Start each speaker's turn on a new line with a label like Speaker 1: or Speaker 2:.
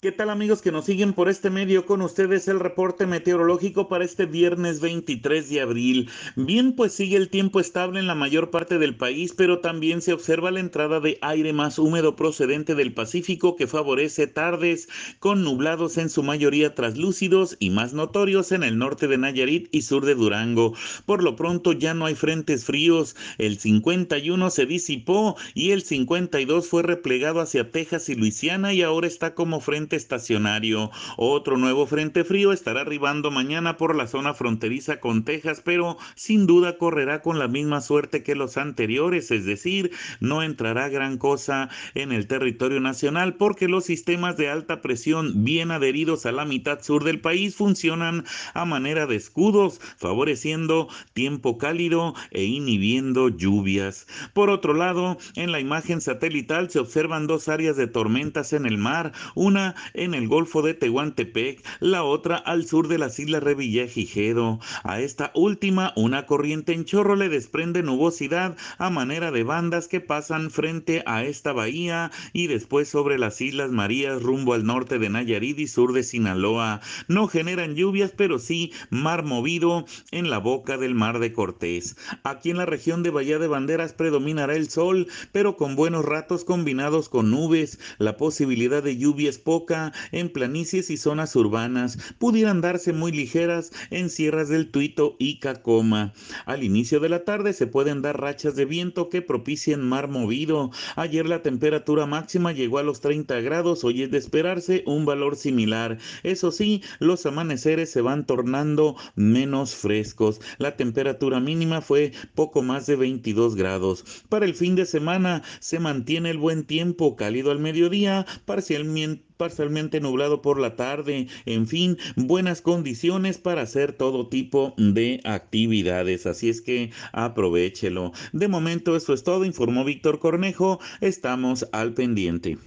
Speaker 1: ¿Qué tal amigos que nos siguen por este medio? Con ustedes el reporte meteorológico para este viernes 23 de abril. Bien, pues sigue el tiempo estable en la mayor parte del país, pero también se observa la entrada de aire más húmedo procedente del Pacífico que favorece tardes con nublados en su mayoría traslúcidos y más notorios en el norte de Nayarit y sur de Durango. Por lo pronto ya no hay frentes fríos. El 51 se disipó y el 52 fue replegado hacia Texas y Luisiana y ahora está como frente estacionario. Otro nuevo frente frío estará arribando mañana por la zona fronteriza con Texas, pero sin duda correrá con la misma suerte que los anteriores, es decir, no entrará gran cosa en el territorio nacional porque los sistemas de alta presión bien adheridos a la mitad sur del país funcionan a manera de escudos, favoreciendo tiempo cálido e inhibiendo lluvias. Por otro lado, en la imagen satelital se observan dos áreas de tormentas en el mar, una en el Golfo de Tehuantepec, la otra al sur de las Islas Revillagigedo. A esta última, una corriente en chorro le desprende nubosidad a manera de bandas que pasan frente a esta bahía y después sobre las Islas Marías rumbo al norte de Nayarit y sur de Sinaloa. No generan lluvias, pero sí mar movido en la boca del mar de Cortés. Aquí en la región de Bahía de Banderas predominará el sol, pero con buenos ratos combinados con nubes. La posibilidad de lluvias es en planicies y zonas urbanas, pudieran darse muy ligeras en sierras del Tuito y Cacoma. Al inicio de la tarde se pueden dar rachas de viento que propicien mar movido. Ayer la temperatura máxima llegó a los 30 grados, hoy es de esperarse un valor similar. Eso sí, los amaneceres se van tornando menos frescos. La temperatura mínima fue poco más de 22 grados. Para el fin de semana se mantiene el buen tiempo cálido al mediodía, parcialmente parcialmente nublado por la tarde, en fin, buenas condiciones para hacer todo tipo de actividades, así es que aprovechelo. De momento eso es todo, informó Víctor Cornejo, estamos al pendiente.